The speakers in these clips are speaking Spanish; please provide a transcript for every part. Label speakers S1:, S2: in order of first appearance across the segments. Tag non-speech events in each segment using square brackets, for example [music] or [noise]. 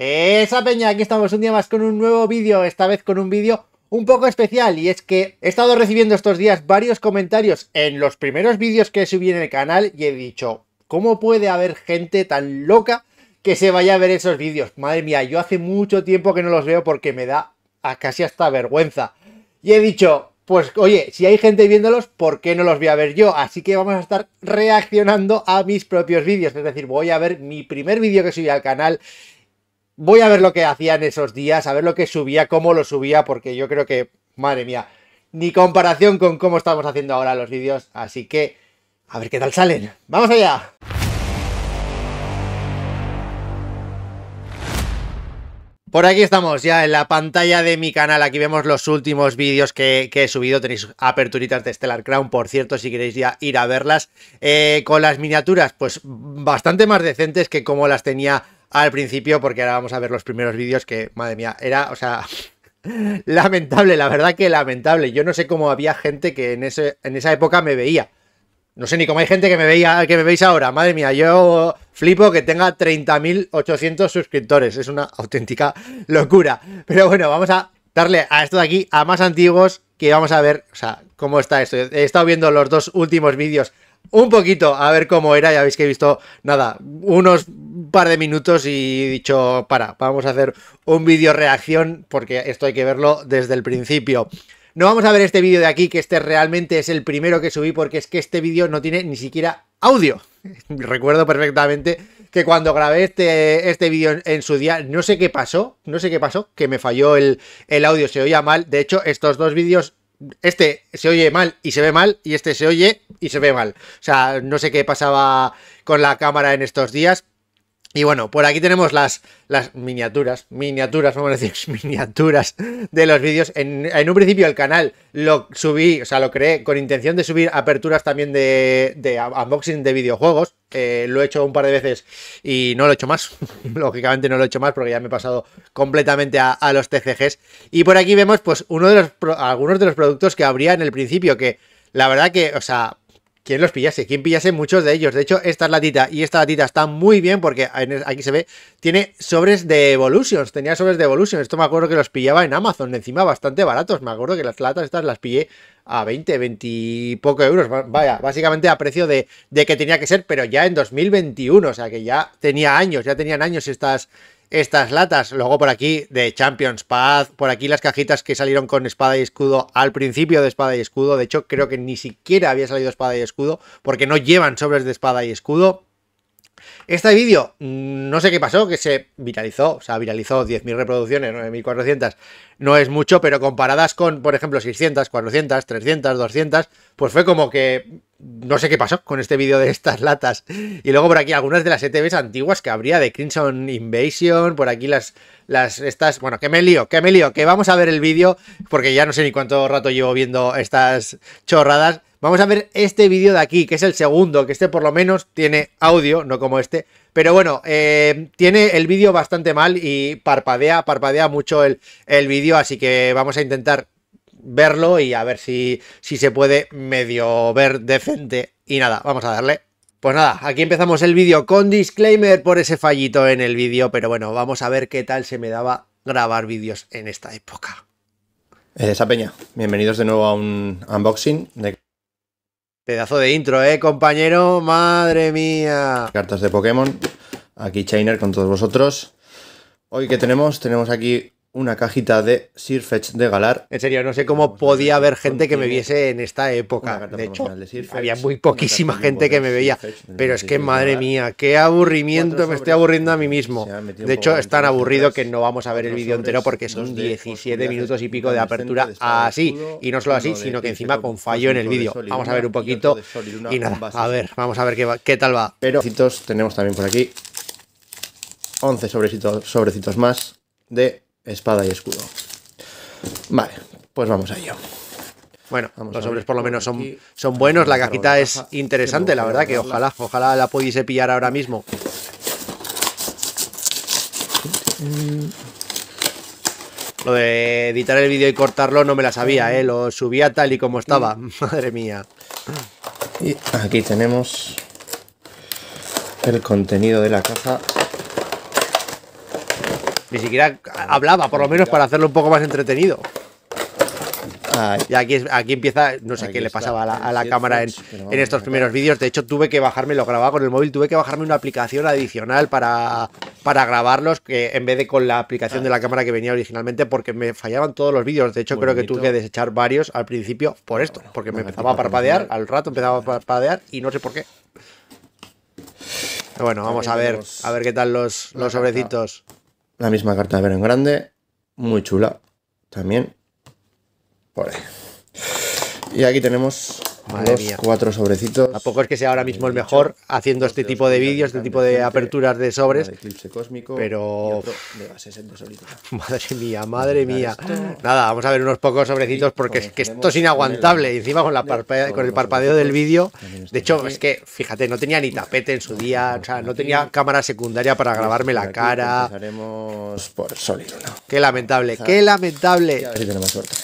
S1: Esa peña, aquí estamos un día más con un nuevo vídeo, esta vez con un vídeo un poco especial y es que he estado recibiendo estos días varios comentarios en los primeros vídeos que subí en el canal y he dicho, ¿cómo puede haber gente tan loca que se vaya a ver esos vídeos? Madre mía, yo hace mucho tiempo que no los veo porque me da casi hasta vergüenza. Y he dicho, pues oye, si hay gente viéndolos, ¿por qué no los voy a ver yo? Así que vamos a estar reaccionando a mis propios vídeos, es decir, voy a ver mi primer vídeo que subí al canal Voy a ver lo que hacía en esos días, a ver lo que subía, cómo lo subía, porque yo creo que, madre mía, ni comparación con cómo estamos haciendo ahora los vídeos, así que a ver qué tal salen. ¡Vamos allá! Por aquí estamos ya en la pantalla de mi canal, aquí vemos los últimos vídeos que, he subido, tenéis aperturitas de Stellar Crown, por cierto, si queréis ya ir a verlas, eh, con las miniaturas pues bastante más decentes que como las tenía al principio, porque ahora vamos a ver los primeros vídeos que, madre mía, era, o sea, [laughs] lamentable, la verdad que lamentable. Yo no sé cómo había gente que en, ese, en esa época me veía. No sé ni cómo hay gente que me veía, que me veis ahora. Madre mía, yo flipo que tenga 30.800 suscriptores. Es una auténtica locura. Pero bueno, vamos a darle a esto de aquí, a más antiguos, que vamos a ver, o sea, cómo está esto. He estado viendo los dos últimos vídeos un poquito a ver cómo era. Ya veis que he visto, nada, unos par de minutos y he dicho, para, vamos a hacer un vídeo reacción porque esto hay que verlo desde el principio. No vamos a ver este vídeo de aquí, que este realmente es el primero que subí porque es que este vídeo no tiene ni siquiera audio. [laughs] Recuerdo perfectamente que cuando grabé este, este vídeo en, su día, no sé qué pasó, no sé qué pasó, que me falló el, el audio, se oía mal. De hecho, estos dos vídeos, este se oye mal y se ve mal y este se oye y se ve mal. O sea, no sé qué pasaba con la cámara en estos días, y bueno, por aquí tenemos las, miniaturas, miniaturas, vamos a decir, [laughs] miniaturas de los vídeos. En, un principio el canal lo subí, o sea, lo creé con intención de subir aperturas también de, unboxing de videojuegos. Eh, lo he hecho un par de veces y no lo he hecho más. [laughs] Lógicamente no lo he hecho más porque ya me he pasado completamente a, los TCGs. Y por aquí vemos pues uno de los, algunos de los productos que habría en el principio que la verdad que, o sea, quien los pillase, quien pillase muchos de ellos. De hecho, esta latita y esta latita están muy bien porque aquí se ve, tiene sobres de Evolutions, tenía sobres de Evolutions. Esto me acuerdo que los pillaba en Amazon, encima bastante baratos. Me acuerdo que las latas estas las pillé a 20, 20 y poco euros. Vaya, básicamente a precio de, de que tenía que ser, pero ya en 2021, o sea que ya tenía años, ya tenían años estas estas latas. Luego por aquí de Champions Path, por aquí las cajitas que salieron con espada y escudo al principio de espada y escudo. De hecho, creo que ni siquiera había salido espada y escudo porque no llevan sobres de espada y escudo. Este vídeo, mm, no sé qué pasó, que se viralizó, o sea, viralizó 10.000 reproducciones, 9.400, no es mucho, pero comparadas con, por ejemplo, 600, 400, 300, 200, pues fue como que no sé qué pasó con este vídeo de estas latas. Y luego por aquí algunas de las ETVs antiguas que habría de Crimson Invasion, por aquí las, las estas, bueno, que me lío, que me lío, que vamos a ver el vídeo, porque ya no sé ni cuánto rato llevo viendo estas chorradas. Vamos a ver este vídeo de aquí, que es el segundo, que este por lo menos tiene audio, no como este. Pero bueno, eh, tiene el vídeo bastante mal y parpadea, parpadea mucho el, vídeo, así que vamos a intentar verlo y a ver si, si se puede medio ver decente. Y nada, vamos a darle. Pues nada, aquí empezamos el vídeo con disclaimer por ese fallito en el vídeo, pero bueno, vamos a ver qué tal se me daba grabar vídeos en esta época. esa eh, Peña, bienvenidos de nuevo a un unboxing de Pedazo de intro, ¿eh, compañero? ¡Madre mía! Cartas de Pokémon. Aquí Chainer con todos vosotros. Hoy que tenemos, tenemos aquí una cajita de Sirfetch de Galar. En serio, no sé cómo podía haber gente que me viese en esta época. De hecho, había muy poquísima gente que me veía. Pero es que, madre mía, qué aburrimiento, me estoy aburriendo a mí mismo. De hecho, es tan aburrido que no vamos a ver el vídeo entero porque son 17 minutos y pico de apertura así. Ah, y no solo así, sino que encima con fallo en el vídeo. Vamos a ver un poquito y nada, a ver, vamos a ver qué, tal va. Pero tenemos también por aquí 11 sobrecitos, sobrecitos más de espada y escudo. Vale, pues vamos a ello. Bueno, los sobres por lo menos son, son buenos. La cajita es interesante, la verdad, que ojalá, ojalá la pudiese pillar ahora mismo. Lo de editar el vídeo y cortarlo no me la sabía, ¿eh? Lo subía tal y como estaba. [laughs] Madre mía. Y aquí tenemos el contenido de la caja ni siquiera hablaba, por lo menos para hacerlo un poco más entretenido. Y aquí, aquí empieza, no sé qué le pasaba a la, cámara en, estos primeros vídeos. De hecho, tuve que bajarme, lo grababa con el móvil, tuve que bajarme una aplicación adicional para, para grabarlos, que en vez de con la aplicación de la ah. cámara que venía originalmente, porque me fallaban todos los vídeos. De hecho, creo que tuve que desechar varios al principio por esto, porque me empezaba a parpadear, al rato empezaba a parpadear y no sé por qué. bueno, vamos a ver, a ver qué tal los, los sobrecitos. La misma carta ver en grande, muy chula también. Por ahí. Y aquí tenemos Madre cuatro sobrecitos. ¿A poco es que sea ahora mismo el mejor haciendo este tipo de vídeos, este tipo de aperturas de sobres? Eclipse cósmico. Pero. [laughs] Madre mía, madre mía. Nada, vamos a ver unos pocos sobrecitos porque es que esto es inaguantable. Y encima con, la con el parpadeo del vídeo. De hecho, es que, fíjate, no tenía ni tapete en su día. O sea, no tenía cámara secundaria para pues grabarme la cara. por sólido, Qué lamentable, qué lamentable. A tenemos suerte.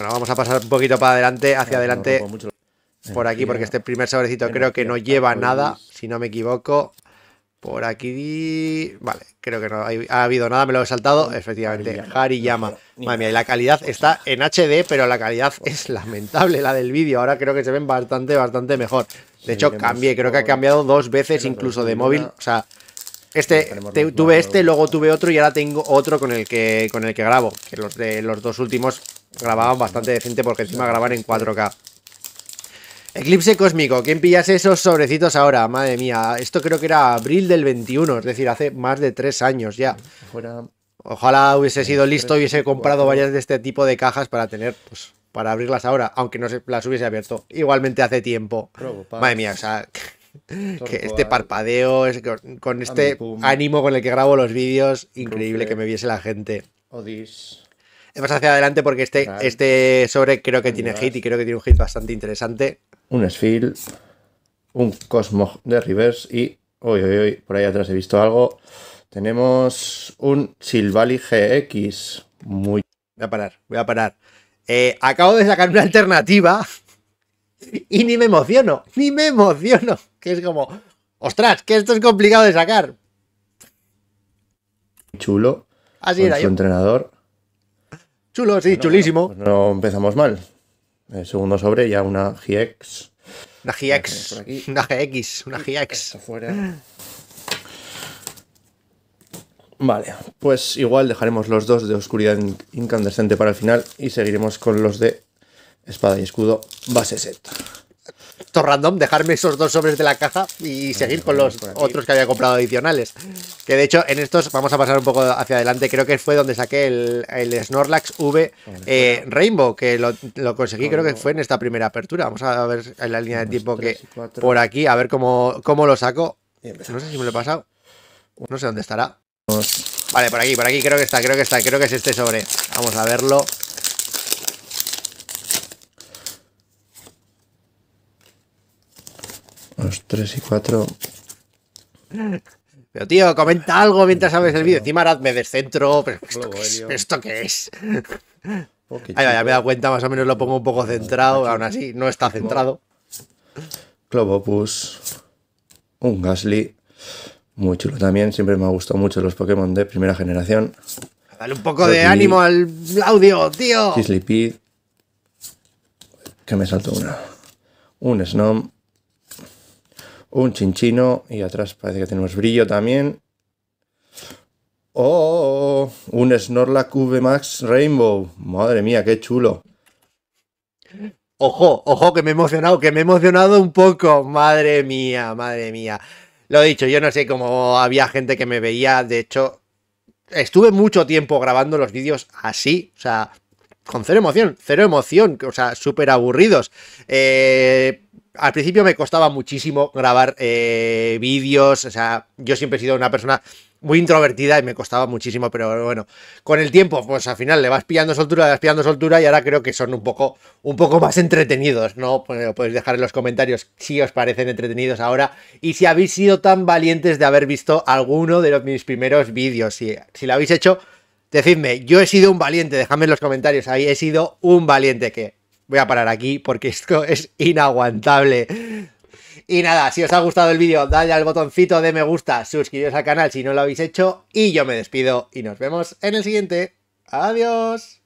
S1: Bueno, vamos a pasar un poquito para adelante, hacia adelante. Por aquí, eh, porque este primer sobrecito creo que no lleva nada, si no me equivoco. Por aquí. Vale, creo que no ha habido nada, me lo he saltado. Efectivamente, Hariyama. Madre mía, y la calidad está en HD, pero la calidad es lamentable, la del vídeo. Ahora creo que se ven bastante, bastante mejor. De hecho, cambié, creo que ha cambiado dos veces, incluso de móvil. O sea, este, tuve este, luego tuve otro y ahora tengo otro con el que, con el que grabo. Que los, de, los dos últimos grababan bastante decente porque encima graban en 4K. Eclipse Cósmico, ¿quién pillase esos sobrecitos ahora? Madre mía, esto creo que era abril del 21, es decir, hace más de tres años ya. Ojalá hubiese sido listo y hubiese comprado varias de este tipo de cajas para tener, pues, para abrirlas ahora, aunque no las hubiese abierto. Igualmente hace tiempo. Madre mía, o sea, que este parpadeo, con este ánimo con el que grabo los vídeos, increíble que me viese la gente. Odis. Vamos hacia adelante porque este, este sobre creo que tiene hit y creo que tiene un hit bastante interesante. Un Sfield, un Cosmo de rivers y. Uy, uy, uy, por ahí atrás he visto algo. Tenemos un Silvali GX. Muy. Voy a parar, voy a parar. Eh, acabo de sacar una alternativa [laughs] y ni me emociono, ni me emociono. Que es como, ostras, que esto es complicado de sacar. Chulo. Así con su entrenador. Chulo, sí, chulísimo. Pues no empezamos mal. El segundo sobre ya una GX. Una GX. Una GX. [laughs] Una GX. Vale, pues igual dejaremos los dos de oscuridad incandescente para el final y seguiremos con los de espada y escudo base set esto random, dejarme esos dos sobres de la caja y seguir con los otros que había comprado adicionales. Que de hecho, en estos vamos a pasar un poco hacia adelante. Creo que fue donde saqué el, Snorlax V eh, Rainbow, que lo, conseguí, creo que fue en esta primera apertura. Vamos a ver en la línea de tiempo que por aquí, a ver cómo, cómo lo saco. No sé si me lo he pasado. No sé dónde estará. Vale, por aquí, por aquí creo que está, creo que está, creo que es este sobre. Vamos a verlo. Unos 3 y 4. Pero tío, comenta algo mientras haces el vídeo. Encima ahora me descentro. ¿esto, qué es? Ahí ya me he dado cuenta, más o menos lo pongo un poco centrado. Aún así, no está centrado. Clobopus. Un Gasly. Muy chulo también. Siempre me ha gustado mucho los Pokémon de primera generación. Dale un poco de ánimo al audio, tío. Kislipid. Que me salto una. Un Snom. Un chinchino. Y atrás parece que tenemos brillo también. ¡Oh! oh, oh un snorla VMAX Max Rainbow. Madre mía, qué chulo. Ojo, ojo, que me he emocionado, que me he emocionado un poco. Madre mía, madre mía. Lo he dicho, yo no sé cómo había gente que me veía. De hecho, estuve mucho tiempo grabando los vídeos así. O sea, con cero emoción, cero emoción. O sea, súper aburridos. Eh al principio me costaba muchísimo grabar eh, vídeos, o sea, yo siempre he sido una persona muy introvertida y me costaba muchísimo, pero bueno, con el tiempo, pues al final le vas pillando soltura, le vas pillando soltura y ahora creo que son un poco, un poco más entretenidos, ¿no? Pues, lo podéis dejar en los comentarios si os parecen entretenidos ahora y si habéis sido tan valientes de haber visto alguno de los, mis primeros vídeos, si, si lo habéis hecho... Decidme, yo he sido un valiente, dejadme en los comentarios ahí, he sido un valiente que voy a parar aquí porque [laughs] esto es inaguantable. Y nada, si os ha gustado el vídeo, dale al botoncito de me gusta, suscribiros al canal si no lo habéis hecho y yo me despido y nos vemos en el siguiente. Adiós.